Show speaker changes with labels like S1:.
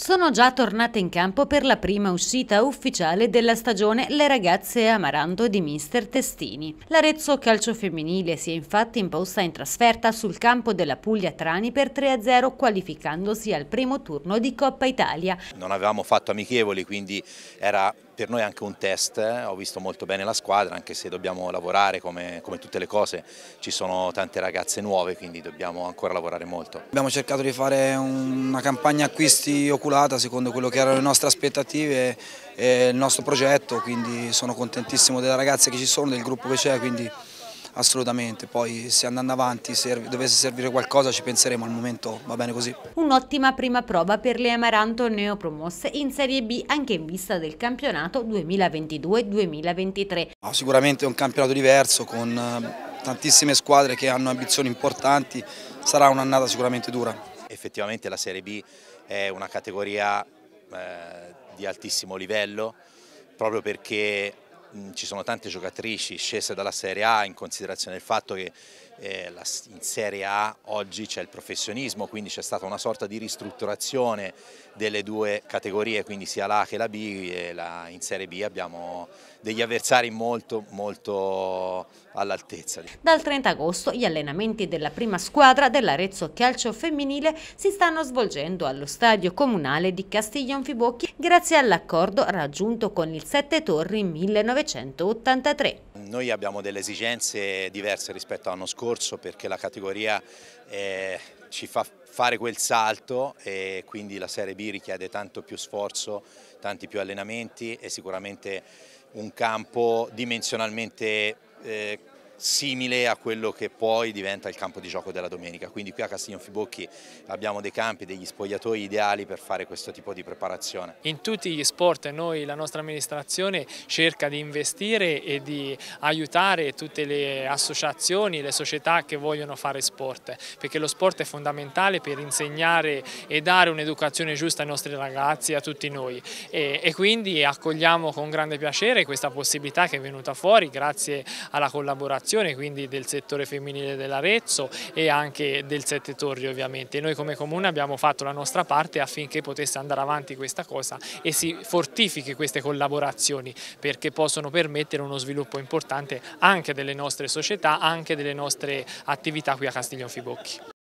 S1: Sono già tornate in campo per la prima uscita ufficiale della stagione le ragazze amaranto di Mister Testini. L'Arezzo calcio femminile si è infatti imposta in trasferta sul campo della Puglia Trani per 3-0 qualificandosi al primo turno di Coppa Italia.
S2: Non avevamo fatto amichevoli quindi era per noi anche un test, ho visto molto bene la squadra anche se dobbiamo lavorare come, come tutte le cose, ci sono tante ragazze nuove quindi dobbiamo ancora lavorare molto.
S3: Abbiamo cercato di fare una campagna acquisti oculata calcolata secondo quello che erano le nostre aspettative e il nostro progetto, quindi sono contentissimo delle ragazze che ci sono, del gruppo che c'è, quindi assolutamente. Poi se andando avanti serve, dovesse servire qualcosa ci penseremo, al momento va bene così.
S1: Un'ottima prima prova per le Amaranto neopromosse in Serie B anche in vista del campionato 2022-2023.
S3: sicuramente è un campionato diverso con eh, tantissime squadre che hanno ambizioni importanti, sarà un'annata sicuramente dura.
S2: Effettivamente la Serie B è una categoria eh, di altissimo livello proprio perché Mm, ci sono tante giocatrici scese dalla Serie A in considerazione del fatto che eh, la, in Serie A oggi c'è il professionismo, quindi c'è stata una sorta di ristrutturazione delle due categorie, quindi sia l'A che la B, e la, in Serie B abbiamo degli avversari molto, molto all'altezza.
S1: Dal 30 agosto gli allenamenti della prima squadra dell'Arezzo Calcio Femminile si stanno svolgendo allo stadio comunale di Castiglion Fibocchi grazie all'accordo raggiunto con il Sette Torri 1900 1983.
S2: Noi abbiamo delle esigenze diverse rispetto all'anno scorso perché la categoria eh, ci fa fare quel salto e quindi la Serie B richiede tanto più sforzo, tanti più allenamenti e sicuramente un campo dimensionalmente eh, simile a quello che poi diventa il campo di gioco della domenica. Quindi qui a Castiglione Fibocchi abbiamo dei campi, degli spogliatoi ideali per fare questo tipo di preparazione.
S4: In tutti gli sport noi, la nostra amministrazione cerca di investire e di aiutare tutte le associazioni, le società che vogliono fare sport, perché lo sport è fondamentale per insegnare e dare un'educazione giusta ai nostri ragazzi, a tutti noi e, e quindi accogliamo con grande piacere questa possibilità che è venuta fuori grazie alla collaborazione associazione, quindi del settore femminile dell'Arezzo e anche del Sette Torri ovviamente. Noi come Comune abbiamo fatto la nostra parte affinché potesse andare avanti questa cosa e si fortifichi queste collaborazioni perché possono permettere uno sviluppo importante anche delle nostre società, anche delle nostre attività qui a Castiglion Fibocchi.